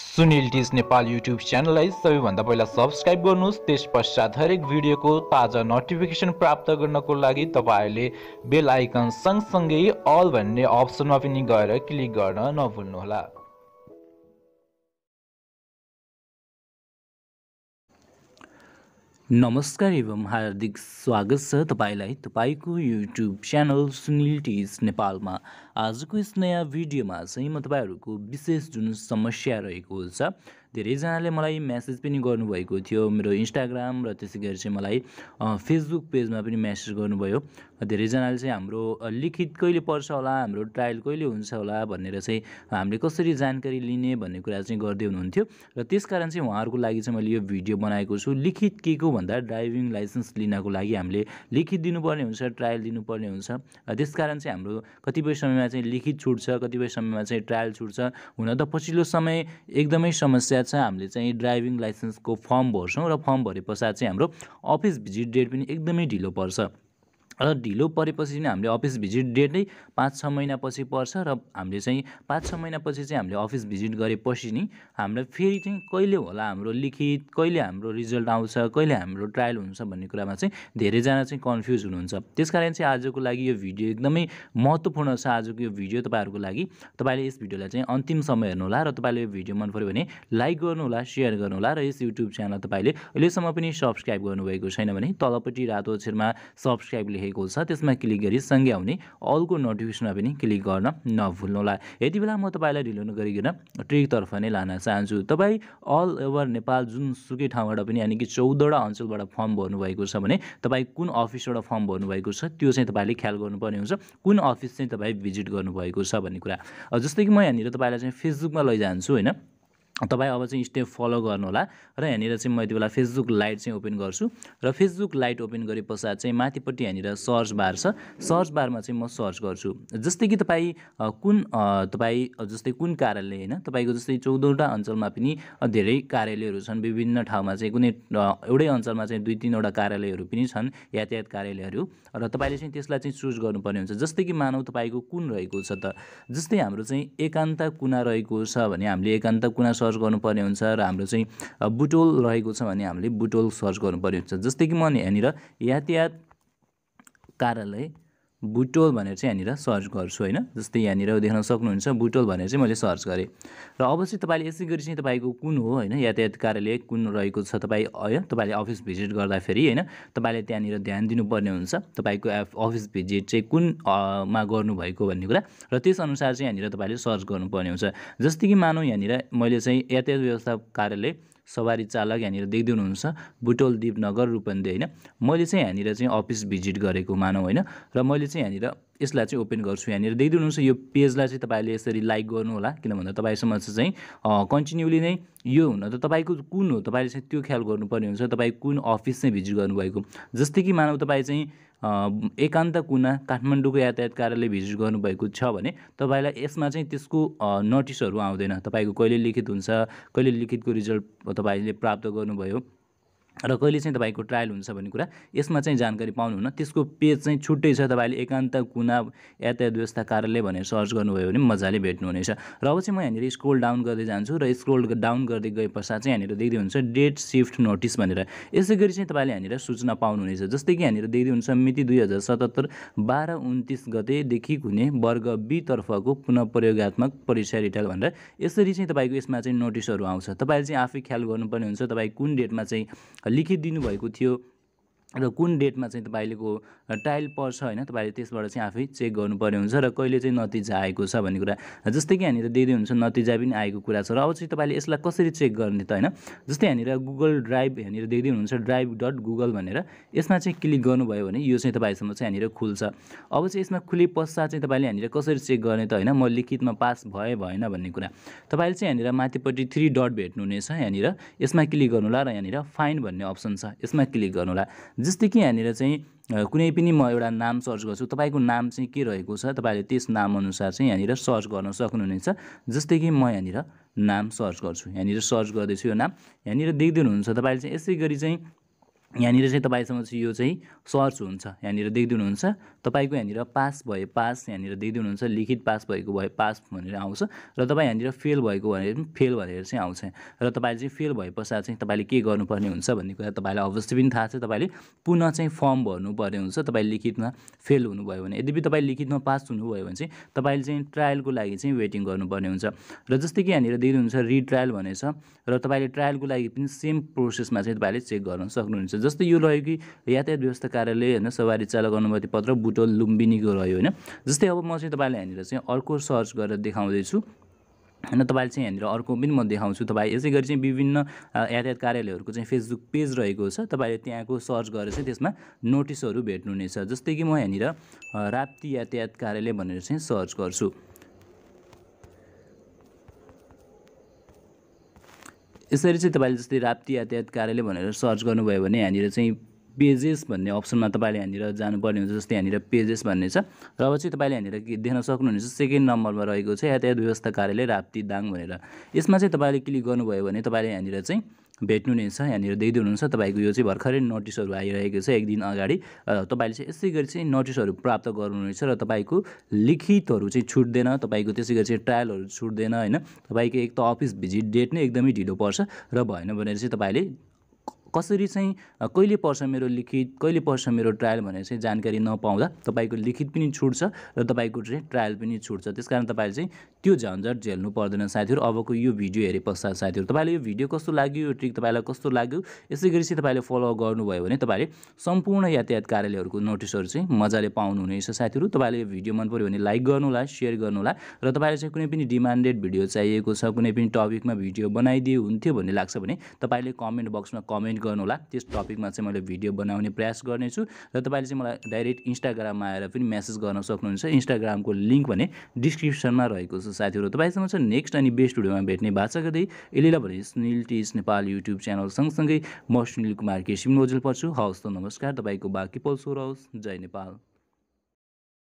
सुनिल डिज नेपाल युट्युब च्यानललाई सबैभन्दा पहिला सब्सक्राइब गर्नुहोस् त्यस पश्चात हरेक भिडियोको ताजा नोटिफिकेसन प्राप्त गर्नको लागि तपाईँहरूले बेल आइकन सँगसँगै अल भन्ने अप्सनमा पनि गएर क्लिक गर्न नभुल्नुहोला नमस्कार एवं हार्दिक स्वागत छ तपाईँलाई तपाईँको युट्युब च्यानल सुनिल टिज नेपालमा आजको यस नयाँ भिडियोमा चाहिँ म तपाईँहरूको विशेष जुन समस्या रहेको छ धेरैजनाले मलाई म्यासेज पनि गर्नुभएको थियो मेरो इन्स्टाग्राम र त्यसै गरी चाहिँ मलाई फेसबुक पेजमा पनि म्यासेज गर्नुभयो धेरैजनाले चाहिँ हाम्रो लिखित कहिले पर्छ होला हाम्रो ट्रायल कहिले हुन्छ होला भनेर चाहिँ हामीले कसरी जानकारी लिने भन्ने कुरा चाहिँ गर्दै हुनुहुन्थ्यो र त्यसकारण चाहिँ उहाँहरूको लागि चाहिँ मैले यो भिडियो बनाएको छु लिखित के को भन्दा ड्राइभिङ लाइसेन्स लिनको लागि हामीले लिखित दिनुपर्ने हुन्छ ट्रायल दिनुपर्ने हुन्छ त्यसकारण चाहिँ हाम्रो कतिपय समयमा समयमा चाहिँ लिखित छुट्छ कतिपय समयमा चाहिँ ट्रायल छुट्छ हुन त पछिल्लो समय एकदमै समस्या छ हामीले चाहिँ ड्राइभिङ लाइसेन्सको फर्म भर्छौँ र फर्म भरे पश्चात चाहिँ हाम्रो अफिस भिजिट डेट पनि एकदमै ढिलो पर्छ र ढिलो परेपछि चाहिँ हामीले अफिस भिजिट डेटै पाँच छ महिनापछि पर्छ र हामीले चाहिँ पाँच छ महिनापछि चाहिँ हामीले अफिस भिजिट गरेपछि नि हाम्रो फेरि चाहिँ कहिले होला हाम्रो लिखित कहिले हाम्रो रिजल्ट आउँछ कहिले हाम्रो ट्रायल हुन्छ भन्ने कुरामा चाहिँ धेरैजना चाहिँ कन्फ्युज हुनुहुन्छ त्यस कारण चाहिँ आजको लागि यो भिडियो एकदमै महत्त्वपूर्ण छ आजको यो भिडियो तपाईँहरूको लागि तपाईँले यस भिडियोलाई चाहिँ अन्तिम हेर्नु हेर्नुहोला र तपाईँले यो भिडियो मन पऱ्यो भने लाइक गर्नुहोला सेयर गर्नुहोला र यस युट्युब च्यानल तपाईँले अहिलेसम्म पनि सब्सक्राइब गर्नुभएको छैन भने तलपट्टि रातो अक्षरमा सब्सक्राइब लेखेको छ त्यसमा क्लिक गरी सँगै आउने अलको नोटिफिकेसनमा पनि क्लिक गर्न नभुल्नुहोला यति बेला म तपाईँलाई ढिलो नगरिकन ट्रेकतर्फ नै लान चाहन्छु तपाईँ अल ओभर नेपाल सुकै ठाउँबाट पनि यानि कि चौधवटा अञ्चलबाट फर्म भर्नुभएको छ भने तपाईँ कुन अफिसबाट फर्म भर्नुभएको छ त्यो चाहिँ तपाईँले ख्याल गर्नुपर्ने हुन्छ कुन अफिस चाहिँ तपाईँ भिजिट गर्नुभएको छ भन्ने कुरा जस्तै कि म यहाँनिर तपाईँलाई चाहिँ फेसबुकमा लैजान्छु होइन तपाईँ अब चाहिँ स्टेप फलो गर्नुहोला र यहाँनिर चाहिँ म यति बेला फेसबुक लाइट चाहिँ ओपन गर्छु र फेसबुक लाइट ओपन गरे पश्चात चाहिँ माथिपट्टि यहाँनिर सर्च बार छ सर्च बारमा चाहिँ म सर्च गर्छु जस्तै कि तपाईँ कुन तपाईँ जस्तै कुन कार्यालय होइन तपाईँको जस्तै चौधवटा अञ्चलमा पनि धेरै कार्यालयहरू छन् विभिन्न ठाउँमा चाहिँ कुनै एउटै अञ्चलमा चाहिँ दुई तिनवटा कार्यालयहरू पनि छन् यातायात कार्यालयहरू र तपाईँले चाहिँ त्यसलाई चाहिँ चुज गर्नुपर्ने हुन्छ जस्तै कि मानव तपाईँको कुन रहेको छ त जस्तै हाम्रो चाहिँ एकान्त कुना रहेको छ भने हामीले एकान्त कुना सर्च गर्नुपर्ने हुन्छ र हाम्रो चाहिँ बुटोल रहेको छ भने हामीले बुटोल सर्च गर्नुपर्ने हुन्छ जस्तै कि म यहाँनिर यातायात कार्यालय बुटोल भनेर चाहिँ यहाँनिर सर्च गर्छु होइन जस्तै यहाँनिर देख्न सक्नुहुन्छ बुटोल भनेर चाहिँ मैले सर्च गरेँ र अवश्य तपाईँले यसै गरी चाहिँ तपाईँको कुन हो होइन यातायात कार्यालय कुन रहेको छ तपाईँ होइन तपाईँले अफिस भिजिट गर्दाखेरि होइन तपाईँले त्यहाँनिर ध्यान दिनुपर्ने हुन्छ तपाईँको एफ अफिस भिजिट चाहिँ कुन मा गर्नुभएको भन्ने कुरा र त्यसअनुसार चाहिँ यहाँनिर तपाईँले सर्च गर्नुपर्ने हुन्छ जस्तै कि मानौँ यहाँनिर मैले चाहिँ यातायात व्यवस्था कार्यालय सवारी चालक यहाँनिर देखिदिनु हुनुहुन्छ बुटोल दिपनगर रूपन्दे होइन मैले चाहिँ यहाँनिर चाहिँ अफिस भिजिट गरेको मानौँ होइन र मैले चाहिँ यहाँनिर यसलाई चाहिँ ओपन गर्छु यहाँनिर देखिदिनुहोस् यो पेजलाई चाहिँ तपाईँले यसरी लाइक गर्नु होला किन भन्दा तपाईँसम्म चाहिँ कन्टिन्युली नै यो हुन त तपाईँको कुन हो तपाईँले चाहिँ त्यो ख्याल गर्नुपर्ने हुन्छ तपाईँ कुन अफिस चाहिँ भिजिट गर्नुभएको जस्तै कि मानव तपाईँ चाहिँ एकान्त कुना काठमाडौँको यातायात कार्यालय भिजिट गर्नुभएको छ भने तपाईँलाई यसमा चाहिँ त्यसको नोटिसहरू आउँदैन तपाईँको कहिले लिखित हुन्छ कहिले लिखितको रिजल्ट तपाईँले प्राप्त गर्नुभयो र कहिले चाहिँ तपाईँको ट्रायल हुन्छ भन्ने कुरा यसमा चाहिँ जानकारी पाउनुहुन्न त्यसको पेज चाहिँ छुट्टै छ तपाईँले एकान्त कुना यातायात व्यवस्था कार्यालय भनेर सर्च गर्नुभयो भने मजाले भेट्नुहुनेछ र अब चाहिँ म यहाँनिर स्क्रोल डाउन गर्दै जान्छु र स्क्रोल डाउन गर्दै गए पश्चात चाहिँ यहाँनिर देख्दै हुन्छ डेट सिफ्ट नोटिस भनेर यसै गरी चाहिँ तपाईँले यहाँनिर सूचना पाउनुहुनेछ जस्तै कि यहाँनिर देख्दै हुन्छ मिति दुई हजार सतहत्तर बाह्र उन्तिस गतेदेखि हुने वर्ग बीतर्फको पुनः प्रयोगत्मक परीक्षा रिटेल भनेर यसरी चाहिँ तपाईँको यसमा चाहिँ नोटिसहरू आउँछ तपाईँले चाहिँ आफै ख्याल गर्नुपर्ने हुन्छ तपाईँ कुन डेटमा चाहिँ लेखिदिनु भएको थियो र कुन डेटमा चाहिँ तपाईँलेको टाइल पर्छ होइन तपाईँले त्यसबाट चाहिँ आफै चेक गर्नुपर्ने हुन्छ र कहिले चाहिँ नतिजा आएको छ भन्ने कुरा जस्तै कि यहाँनिर दिँदै हुन्छ नतिजा पनि आएको कुरा छ र अब चाहिँ तपाईँले यसलाई कसरी चेक गर्ने त होइन जस्तै यहाँनिर गुगल ड्राइभ यहाँनिर दिँदै हुनुहुन्छ ड्राइभ डट गुगल भनेर यसमा चाहिँ क्लिक गर्नुभयो भने यो चाहिँ तपाईँसम्म चाहिँ यहाँनिर खुल्छ अब चाहिँ यसमा खुले पश्चात चाहिँ तपाईँले यहाँनिर कसरी चेक गर्ने त होइन म लिखितमा पास भए भएन भन्ने कुरा तपाईँले चाहिँ यहाँनिर माथिपट्टि थ्री डट भेट्नुहुनेछ यहाँनिर यसमा क्लिक गर्नुहोला र यहाँनिर फाइन भन्ने अप्सन छ यसमा क्लिक गर्नुहोला जस्तै कि यहाँनिर चाहिँ कुनै पनि म एउटा नाम सर्च गर्छु तपाईँको नाम चाहिँ के रहेको छ तपाईँले त्यस नामअनुसार चाहिँ यहाँनिर सर्च गर्न सक्नुहुनेछ जस्तै कि म यहाँनिर नाम सर्च गर्छु यहाँनिर सर्च गर्दैछु यो नाम यहाँनिर देख्दै तपाईँले चाहिँ यसै गरी चाहिँ यहाँनिर चाहिँ तपाईँसँग चाहिँ यो चाहिँ सर्च हुन्छ यहाँनिर देखिदिनुहुन्छ तपाईँको यहाँनिर पास भए पास यहाँनिर देखिदिनुहुन्छ लिखित पास भएको भए पास भनेर आउँछ र तपाईँ यहाँनिर फेल भएको भने फेल भनेर चाहिँ आउँछ र तपाईँले चाहिँ फेल भए पश्चात चाहिँ तपाईँले के गर्नुपर्ने हुन्छ भन्ने कुरा तपाईँलाई अवश्य पनि थाहा छ तपाईँले पुनः चाहिँ फर्म भर्नुपर्ने हुन्छ तपाईँ लिखितमा फेल हुनुभयो भने यद्यपि तपाईँ लिखितमा पास हुनुभयो भने चाहिँ तपाईँले चाहिँ ट्रायलको लागि चाहिँ वेटिङ गर्नुपर्ने हुन्छ र जस्तै कि यहाँनिर देखिदिनुहुन्छ रिट्रायल भनेछ र तपाईँले ट्रायलको लागि पनि सेम प्रोसेसमा चाहिँ तपाईँले चेक गर्न सक्नुहुन्छ जस्तै यो रह्यो कि यातायात व्यवस्था कार्यालय होइन सवारी चालक अनुमति पत्र बुटोल लुम्बिनीको रह्यो होइन जस्तै अब म चाहिँ तपाईँलाई यहाँनिर चाहिँ अर्को सर्च गरेर देखाउँदैछु होइन तपाईँले चाहिँ यहाँनिर अर्को पनि म देखाउँछु तपाईँ यसै गरी चाहिँ विभिन्न यातायात कार्यालयहरूको चाहिँ फेसबुक पेज रहेको छ तपाईँले त्यहाँको सर्च गरेर चाहिँ त्यसमा नोटिसहरू भेट्नुहुनेछ जस्तै कि म यहाँनिर राप्ती यातायात कार्यालय भनेर चाहिँ सर्च गर्छु यसरी चाहिँ तपाईँले जस्तै राप्ती यातायात कार्यालय भनेर सर्च गर्नुभयो भने यहाँनिर चाहिँ पेजेस भन्ने अप्सनमा तपाईँले यहाँनिर जानुपर्ने हुन्छ जस्तै यहाँनिर पेजेस भन्ने छ र अब चाहिँ तपाईँले यहाँनिर के देख्न सक्नुहुनेछ सेकेन्ड नम्बरमा रहेको छ यातायात व्यवस्था कार्यालय राप्ती दाङ भनेर यसमा चाहिँ तपाईँले क्लिक गर्नुभयो भने तपाईँले यहाँनिर चाहिँ भेट्नु नै छ यहाँनिर दिँदै हुनुहुन्छ तपाईँको यो चाहिँ भर्खरै नोटिसहरू आइरहेको छ एक दिन अगाडि तपाईँले चाहिँ यसै गरी चाहिँ नोटिसहरू प्राप्त गर्नुहुनेछ र तपाईँको लिखितहरू चाहिँ छुट्दैन तपाईँको त्यसै गरी चाहिँ ट्रायलहरू छुट्दैन होइन तपाईँको एक त अफिस भिजिट डेट नै एकदमै ढिलो पर्छ र भएन भनेर चाहिँ तपाईँले कसरी चाहिँ कहिले पर्छ मेरो लिखित कहिले पर्छ मेरो ट्रायल भनेर चाहिँ जानकारी नपाउँदा तपाईँको लिखित पनि छुट्छ र तपाईँको चाहिँ ट्रायल पनि छुट्छ त्यस कारण तपाईँले चाहिँ त्यो झन्झट झेल्नु पर्दैन साथीहरू अबको यो भिडियो हेरे पश्चात साथीहरू तपाईँले यो भिडियो कस्तो लाग्यो यो ट्रिक तपाईँलाई कस्तो लाग्यो यसै गरी चाहिँ तपाईँले फलो गर्नुभयो भने तपाईँले सम्पूर्ण यातायात कार्यालयहरूको नोटिसहरू चाहिँ मजाले पाउनुहुनेछ साथीहरू तपाईँले यो भिडियो मन पऱ्यो भने लाइक गर्नु गर्नुहोला सेयर गर्नुहोला र तपाईँलाई चाहिँ कुनै पनि डिमान्डेड भिडियो चाहिएको छ कुनै पनि टपिकमा भिडियो बनाइदिए हुन्थ्यो भन्ने लाग्छ भने तपाईँले कमेन्ट बक्समा कमेन्ट गर्नु होला त्यस टपिकमा चाहिँ मैले भिडियो बनाउने प्रयास गर्नेछु र तपाईँले चाहिँ मलाई डाइरेक्ट इन्स्टाग्राममा आएर पनि मेसेज गर्न सक्नुहुन्छ इन्स्टाग्रामको लिङ्क भने डिस्क्रिप्सनमा रहेको छ साथीहरू तपाईँसँग चाहिँ नेक्स्ट अनि बेस्ट भिडियोमा भेट्ने भाषा गर्दै यसले भने सुनिल टिस नेपाल युट्युब च्यानल सँगसँगै म सुनिल कुमार केसिम नोजेल पर्छु हवस् त नमस्कार तपाईँको बाँकी पल्सो रहोस् जय नेपाल